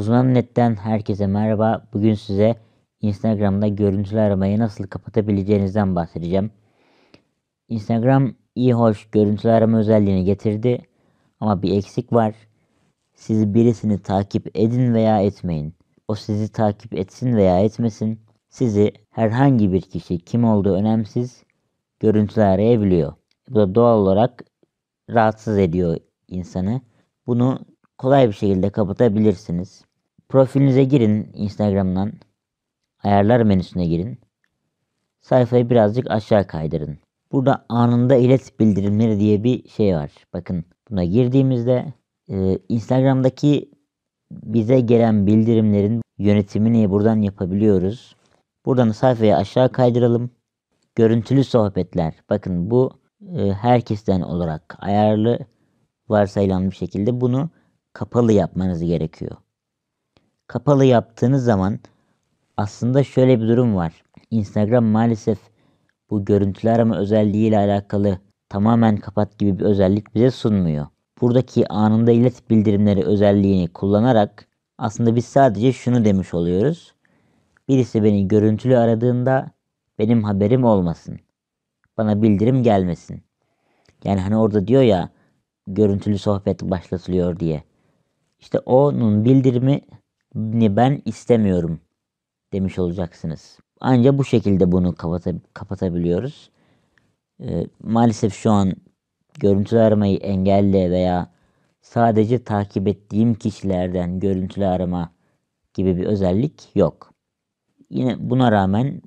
Uzman Net'ten herkese merhaba. Bugün size Instagram'da görüntülü aramayı nasıl kapatabileceğinizden bahsedeceğim. Instagram iyi hoş görüntülü arama özelliğini getirdi ama bir eksik var. Siz birisini takip edin veya etmeyin. O sizi takip etsin veya etmesin. Sizi herhangi bir kişi kim olduğu önemsiz görüntülü arayabiliyor. Bu da doğal olarak rahatsız ediyor insanı. Bunu kolay bir şekilde kapatabilirsiniz. Profilinize girin Instagram'dan. Ayarlar menüsüne girin. Sayfayı birazcık aşağı kaydırın. Burada anında ilet bildirimleri diye bir şey var. Bakın buna girdiğimizde e, Instagram'daki bize gelen bildirimlerin yönetimini buradan yapabiliyoruz. Buradan sayfayı aşağı kaydıralım. Görüntülü sohbetler. Bakın bu e, herkesten olarak ayarlı varsayılan bir şekilde bunu kapalı yapmanız gerekiyor kapalı yaptığınız zaman aslında şöyle bir durum var. Instagram maalesef bu görüntülü arama özelliği ile alakalı tamamen kapat gibi bir özellik bize sunmuyor. Buradaki anında ilet bildirimleri özelliğini kullanarak aslında biz sadece şunu demiş oluyoruz. Birisi beni görüntülü aradığında benim haberim olmasın. Bana bildirim gelmesin. Yani hani orada diyor ya görüntülü sohbet başlatılıyor diye. İşte onun bildirimi ni ben istemiyorum demiş olacaksınız. Ancak bu şekilde bunu kapata, kapatabiliyoruz. E, maalesef şu an görüntülü aramayı engelle veya sadece takip ettiğim kişilerden görüntülü arama gibi bir özellik yok. Yine buna rağmen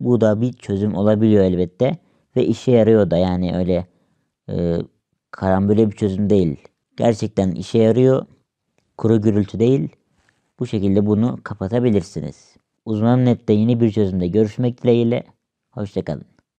bu da bir çözüm olabiliyor elbette ve işe yarıyor da yani öyle e, karambole bir çözüm değil. Gerçekten işe yarıyor. Kuru gürültü değil bu şekilde bunu kapatabilirsiniz. Uzmanım.net'te yeni bir çözümde görüşmek dileğiyle. Hoşçakalın.